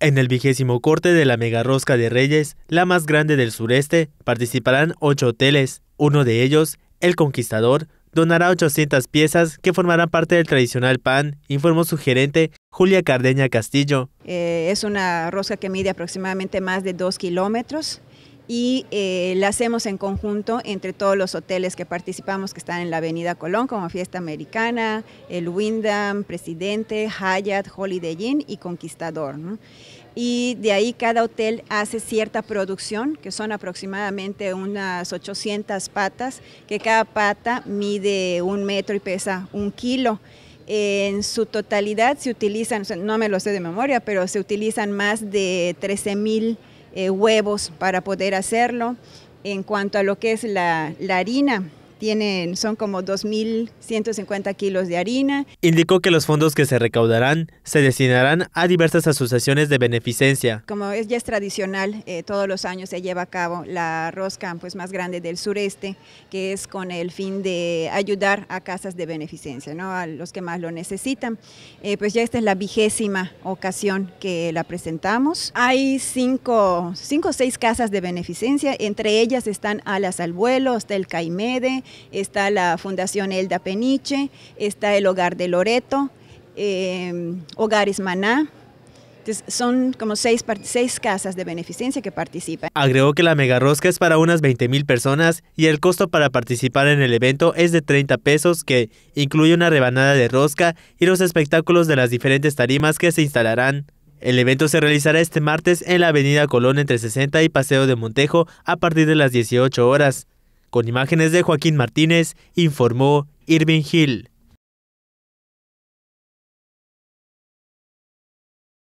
En el vigésimo corte de la mega de Reyes, la más grande del sureste, participarán ocho hoteles. Uno de ellos, El Conquistador, donará 800 piezas que formarán parte del tradicional pan, informó su gerente Julia Cardeña Castillo. Eh, es una rosca que mide aproximadamente más de dos kilómetros y eh, la hacemos en conjunto entre todos los hoteles que participamos que están en la Avenida Colón, como Fiesta Americana, el Wyndham, Presidente, Hyatt, Holiday Inn y Conquistador. Y de ahí cada hotel hace cierta producción, que son aproximadamente unas 800 patas, que cada pata mide un metro y pesa un kilo en su totalidad se utilizan, no me lo sé de memoria, pero se utilizan más de 13 mil eh, huevos para poder hacerlo. En cuanto a lo que es la, la harina, tienen, son como 2.150 kilos de harina. Indicó que los fondos que se recaudarán se destinarán a diversas asociaciones de beneficencia. Como es, ya es tradicional, eh, todos los años se lleva a cabo la rosca pues, más grande del sureste, que es con el fin de ayudar a casas de beneficencia, ¿no? a los que más lo necesitan. Eh, pues ya esta es la vigésima ocasión que la presentamos. Hay cinco, cinco o seis casas de beneficencia, entre ellas están Alas al Vuelo, está Caimede, está la Fundación Elda Peniche, está el Hogar de Loreto, eh, Hogares Maná, son como seis, casas de beneficencia que participan. Agregó que la mega es para unas 20 mil personas y el costo para participar en el evento es de 30 pesos, que incluye una rebanada de rosca y los espectáculos de las diferentes tarimas que se instalarán. El evento se realizará este martes en la Avenida Colón entre 60 y Paseo de Montejo a partir de las 18 horas. Con imágenes de Joaquín Martínez, informó Irving Hill.